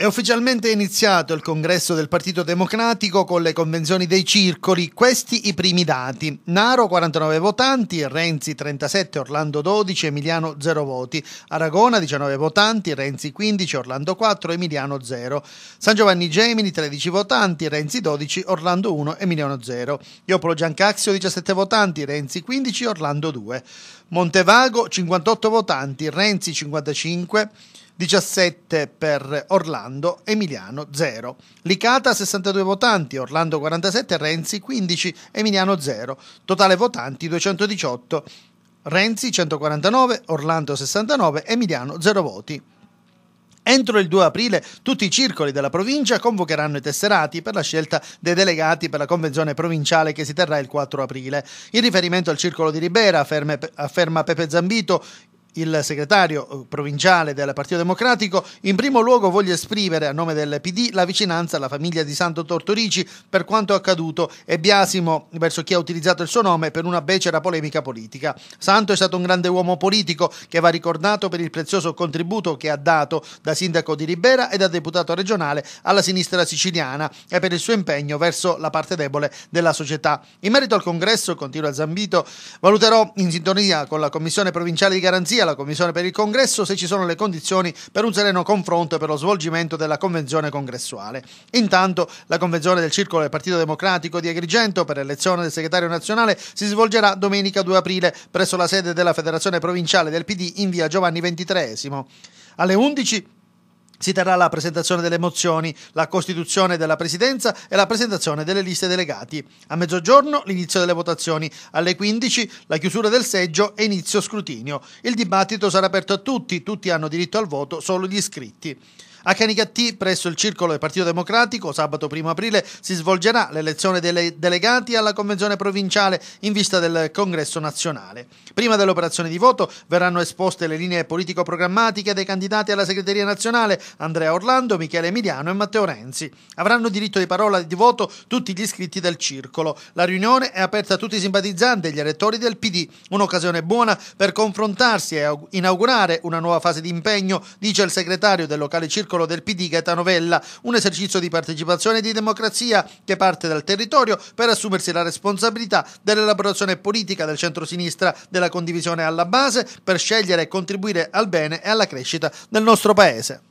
È ufficialmente iniziato il congresso del Partito Democratico con le convenzioni dei circoli, questi i primi dati. Naro 49 votanti, Renzi 37, Orlando 12, Emiliano 0 voti, Aragona 19 votanti, Renzi 15, Orlando 4, Emiliano 0, San Giovanni Gemini 13 votanti, Renzi 12, Orlando 1, Emiliano 0, Iopolo Giancaxio 17 votanti, Renzi 15, Orlando 2, Montevago 58 votanti, Renzi 55, 17 per Orlando, Emiliano 0. Licata 62 votanti, Orlando 47, Renzi 15, Emiliano 0. Totale votanti 218, Renzi 149, Orlando 69, Emiliano 0 voti. Entro il 2 aprile tutti i circoli della provincia convocheranno i tesserati per la scelta dei delegati per la convenzione provinciale che si terrà il 4 aprile. In riferimento al circolo di Ribera, afferma Pepe Zambito, il segretario eh, provinciale del Partito Democratico, in primo luogo voglio esprimere a nome del PD la vicinanza alla famiglia di Santo Tortorici per quanto accaduto e biasimo verso chi ha utilizzato il suo nome per una becera polemica politica. Santo è stato un grande uomo politico che va ricordato per il prezioso contributo che ha dato da sindaco di Ribera e da deputato regionale alla sinistra siciliana e per il suo impegno verso la parte debole della società. In merito al congresso, continua Zambito, valuterò in sintonia con la Commissione Provinciale di Garanzia alla Commissione per il Congresso se ci sono le condizioni per un sereno confronto e per lo svolgimento della convenzione congressuale. Intanto la convenzione del Circolo del Partito Democratico di Agrigento per l'elezione del segretario nazionale si svolgerà domenica 2 aprile presso la sede della Federazione Provinciale del PD in via Giovanni XXIII. Alle 11 si terrà la presentazione delle mozioni, la costituzione della presidenza e la presentazione delle liste delegati. A mezzogiorno l'inizio delle votazioni, alle 15 la chiusura del seggio e inizio scrutinio. Il dibattito sarà aperto a tutti, tutti hanno diritto al voto, solo gli iscritti. A Canicattì, presso il Circolo del Partito Democratico, sabato 1 aprile si svolgerà l'elezione dei delegati alla convenzione provinciale in vista del congresso nazionale. Prima dell'operazione di voto verranno esposte le linee politico-programmatiche dei candidati alla segreteria nazionale Andrea Orlando, Michele Emiliano e Matteo Renzi. Avranno diritto di parola e di voto tutti gli iscritti del circolo. La riunione è aperta a tutti i simpatizzanti e gli elettori del PD. Un'occasione buona per confrontarsi e inaugurare una nuova fase di impegno, dice il segretario del locale circolo del PD Gaetano Vella. Un esercizio di partecipazione e di democrazia che parte dal territorio per assumersi la responsabilità dell'elaborazione politica del centro-sinistra, della condivisione alla base per scegliere e contribuire al bene e alla crescita del nostro Paese.